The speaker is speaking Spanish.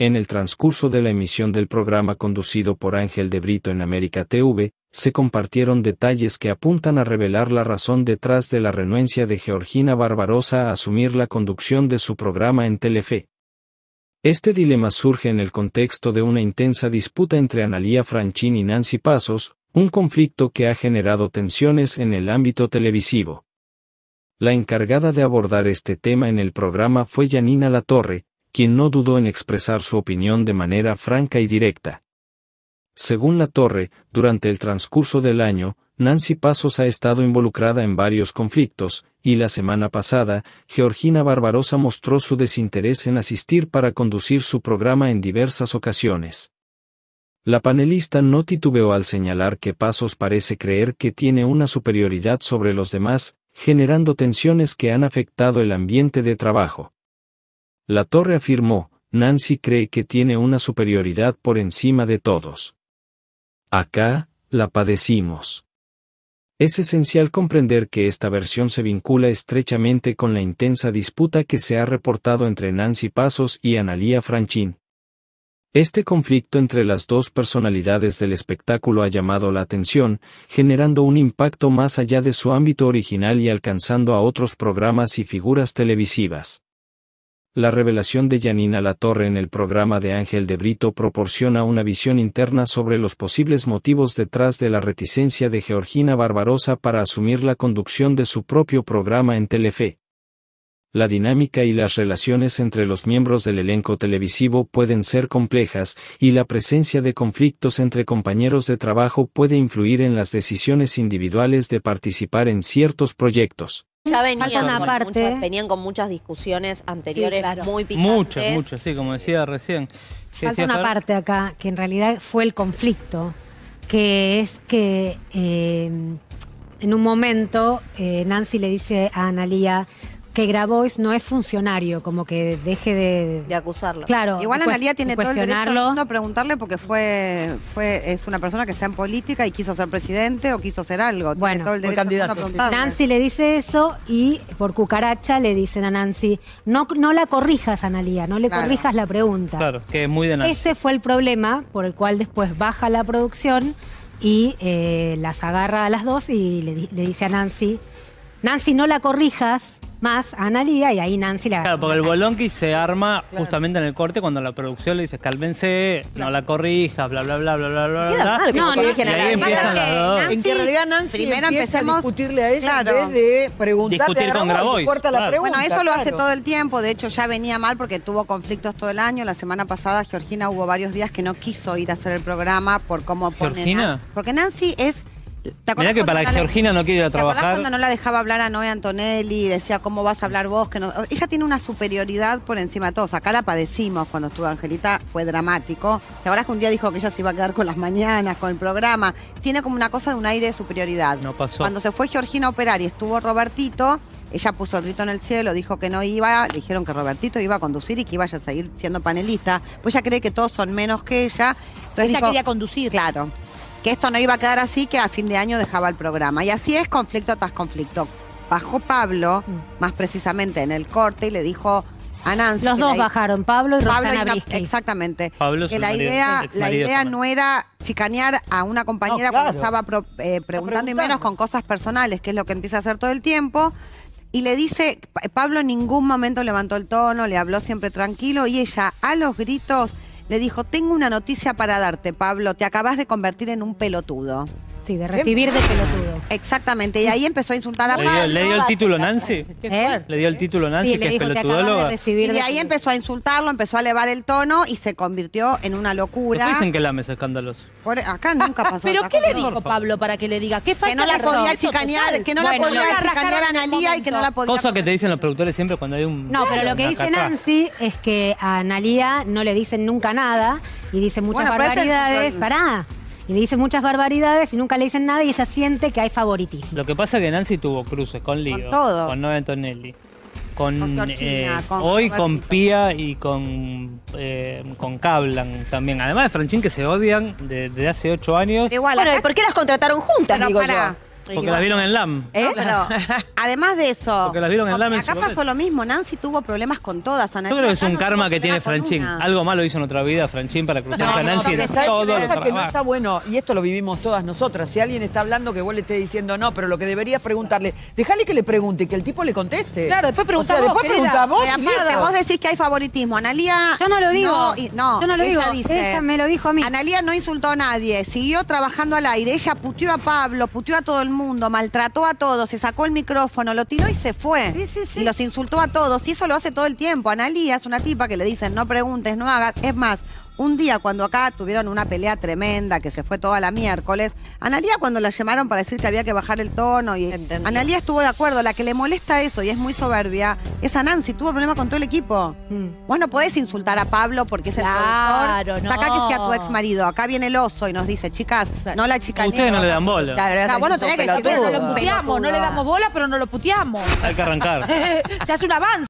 En el transcurso de la emisión del programa conducido por Ángel de Brito en América TV, se compartieron detalles que apuntan a revelar la razón detrás de la renuencia de Georgina Barbarosa a asumir la conducción de su programa en Telefe. Este dilema surge en el contexto de una intensa disputa entre Analía Franchín y Nancy Pasos, un conflicto que ha generado tensiones en el ámbito televisivo. La encargada de abordar este tema en el programa fue Yanina Latorre, quien no dudó en expresar su opinión de manera franca y directa. Según La Torre, durante el transcurso del año, Nancy Pasos ha estado involucrada en varios conflictos, y la semana pasada, Georgina Barbarosa mostró su desinterés en asistir para conducir su programa en diversas ocasiones. La panelista no titubeó al señalar que Pasos parece creer que tiene una superioridad sobre los demás, generando tensiones que han afectado el ambiente de trabajo. La torre afirmó, Nancy cree que tiene una superioridad por encima de todos. Acá, la padecimos. Es esencial comprender que esta versión se vincula estrechamente con la intensa disputa que se ha reportado entre Nancy Pasos y Analia Franchín. Este conflicto entre las dos personalidades del espectáculo ha llamado la atención, generando un impacto más allá de su ámbito original y alcanzando a otros programas y figuras televisivas. La revelación de Janina Latorre en el programa de Ángel de Brito proporciona una visión interna sobre los posibles motivos detrás de la reticencia de Georgina Barbarosa para asumir la conducción de su propio programa en Telefe la dinámica y las relaciones entre los miembros del elenco televisivo pueden ser complejas, y la presencia de conflictos entre compañeros de trabajo puede influir en las decisiones individuales de participar en ciertos proyectos. Ya venían, con, Muchas, ¿eh? venían con muchas discusiones anteriores sí, muy picantes. Muchas, muchas, sí, como decía recién. Falta una parte acá, que en realidad fue el conflicto, que es que eh, en un momento eh, Nancy le dice a Analía que Grabois no es funcionario, como que deje de... De acusarlo. Claro. Igual Analia tiene todo el derecho a preguntarle porque fue, fue, es una persona que está en política y quiso ser presidente o quiso ser algo. Bueno, tiene todo el derecho candidato, Nancy le dice eso y por cucaracha le dicen a Nancy, no, no la corrijas Analía, no le corrijas la pregunta. Claro, que es muy de Nancy. Ese fue el problema por el cual después baja la producción y eh, las agarra a las dos y le dice a Nancy, Nancy, no la corrijas más a Analia y ahí Nancy la Claro, porque el bolonqui se arma justamente en el corte cuando la producción le dice cálmense, no la corrijas, bla, bla, bla, bla, bla, bla. Queda mal no, no, y ahí empiezan las dos. en realidad Nancy primero empieza a discutirle a ella en vez de preguntarle discutir con Grabois. bueno, eso lo hace todo el tiempo. De hecho, ya venía mal porque tuvo conflictos todo el año. La semana pasada Georgina hubo varios días que no quiso ir a hacer el programa por cómo Porque Nancy es que para Georgina no quiere ir a trabajar. cuando no la dejaba hablar a Noé Antonelli decía, ¿cómo vas a hablar vos? Que no... Ella tiene una superioridad por encima de todos. Acá la padecimos cuando estuvo Angelita, fue dramático. La verdad es que un día dijo que ella se iba a quedar con las mañanas, con el programa. Tiene como una cosa de un aire de superioridad. No pasó. Cuando se fue Georgina a operar y estuvo Robertito, ella puso el grito en el cielo, dijo que no iba, le dijeron que Robertito iba a conducir y que iba a seguir siendo panelista. Pues ella cree que todos son menos que ella. Entonces ella quería conducir. Claro que esto no iba a quedar así, que a fin de año dejaba el programa. Y así es conflicto tras conflicto. Bajó Pablo, mm. más precisamente en el corte, y le dijo a Nancy. Los dos bajaron, Pablo y Exactamente. que la idea, la idea no era chicanear a una compañera cuando estaba eh, preguntando y menos con cosas personales, que es lo que empieza a hacer todo el tiempo. Y le dice, Pablo en ningún momento levantó el tono, le habló siempre tranquilo y ella a los gritos le dijo, tengo una noticia para darte, Pablo, te acabas de convertir en un pelotudo. Sí, de recibir de pelotudo. Exactamente, y ahí empezó a insultar a Pablo. ¿Eh? le dio el título Nancy. Le dio el título Nancy, que es pelotudo Y ahí empezó a insultarlo, empezó a elevar el tono y se convirtió en una locura. qué dicen que lames escándalos. Por- e, acá nunca pasó. ¿Pero qué le dijo Pablo para que le diga? ¿Qué falta Que no la podía chicanear, que no la podía chicanear a Analía y que no la podía. Cosa que te dicen los productores siempre cuando hay un... No, pero lo que dice Nancy es que a Analía no le dicen nunca nada y dice muchas Bueno, y le dicen muchas barbaridades y nunca le dicen nada y ella siente que hay favoritismo. Lo que pasa es que Nancy tuvo cruces con Leo, con, con Noé eh, con, hoy con Pia y con eh, con Cablan también. Además de Franchín que se odian desde hace ocho años. igual, bueno, ¿por qué las contrataron juntas? Digo yo? Porque las vieron en LAM. Eh, además de eso, Porque las vieron en LAM acá pasó lo mismo. Nancy tuvo problemas con todas. Yo creo que es un karma que tiene Franchín. Algo malo hizo en otra vida Franchín para cruzar a Nancy. y todo que no está bueno, y esto lo vivimos todas nosotras, si alguien está hablando que vos le estés diciendo no, pero lo que deberías preguntarle, déjale que le pregunte que el tipo le conteste. Claro, después preguntá O sea, después vos. Eh, vos decís que hay favoritismo. Analía. Yo no lo digo. No, Yo no lo ella digo. dice. me lo dijo a mí. Analía no insultó a nadie, siguió trabajando al aire. Ella puteó a Pablo, puteó a todo el mundo mundo, maltrató a todos, se sacó el micrófono, lo tiró y se fue. Sí, sí, sí. Y los insultó a todos. Y eso lo hace todo el tiempo. Analía es una tipa que le dicen no preguntes, no hagas. Es más, un día cuando acá tuvieron una pelea tremenda que se fue toda la miércoles, Analía cuando la llamaron para decir que había que bajar el tono y Analía estuvo de acuerdo, la que le molesta eso y es muy soberbia, es a Nancy, tuvo problema con todo el equipo. Mm. Vos no podés insultar a Pablo porque es el productor. No. Acá que sea tu ex marido, acá viene el oso y nos dice, chicas, no la chica. Ustedes no le dan bola. Claro, no, no le damos bola, pero no lo puteamos. Hay que arrancar. ya es un avance.